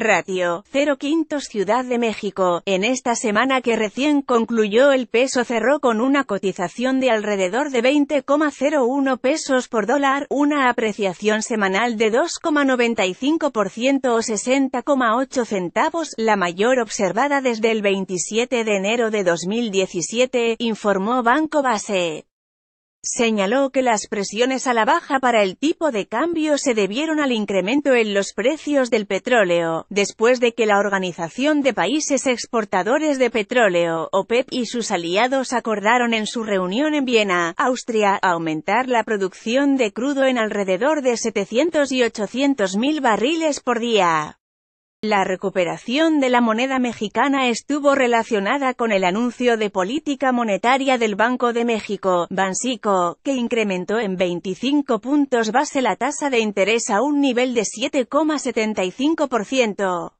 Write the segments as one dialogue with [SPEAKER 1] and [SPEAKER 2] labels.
[SPEAKER 1] Ratio, 0 quintos Ciudad de México, en esta semana que recién concluyó el peso cerró con una cotización de alrededor de 20,01 pesos por dólar, una apreciación semanal de 2,95% o 60,8 centavos, la mayor observada desde el 27 de enero de 2017, informó Banco Base. Señaló que las presiones a la baja para el tipo de cambio se debieron al incremento en los precios del petróleo, después de que la Organización de Países Exportadores de Petróleo, OPEP y sus aliados acordaron en su reunión en Viena, Austria, aumentar la producción de crudo en alrededor de 700 y 800 mil barriles por día. La recuperación de la moneda mexicana estuvo relacionada con el anuncio de política monetaria del Banco de México, Bansico, que incrementó en 25 puntos base la tasa de interés a un nivel de 7,75%.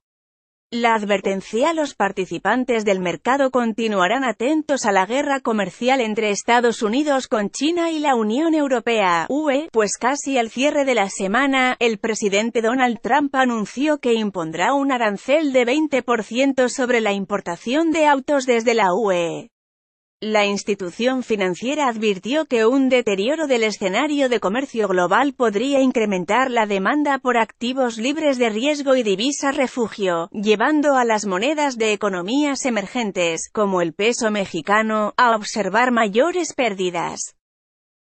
[SPEAKER 1] La advertencia a los participantes del mercado continuarán atentos a la guerra comercial entre Estados Unidos con China y la Unión Europea, UE, pues casi al cierre de la semana, el presidente Donald Trump anunció que impondrá un arancel de 20% sobre la importación de autos desde la UE. La institución financiera advirtió que un deterioro del escenario de comercio global podría incrementar la demanda por activos libres de riesgo y divisa refugio, llevando a las monedas de economías emergentes, como el peso mexicano, a observar mayores pérdidas.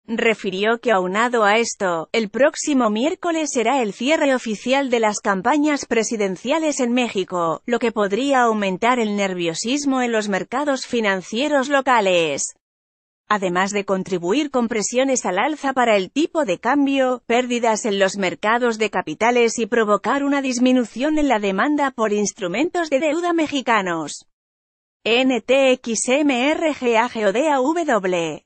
[SPEAKER 1] Refirió que aunado a esto, el próximo miércoles será el cierre oficial de las campañas presidenciales en México, lo que podría aumentar el nerviosismo en los mercados financieros locales. Además de contribuir con presiones al alza para el tipo de cambio, pérdidas en los mercados de capitales y provocar una disminución en la demanda por instrumentos de deuda mexicanos. NTXMRGAGODAW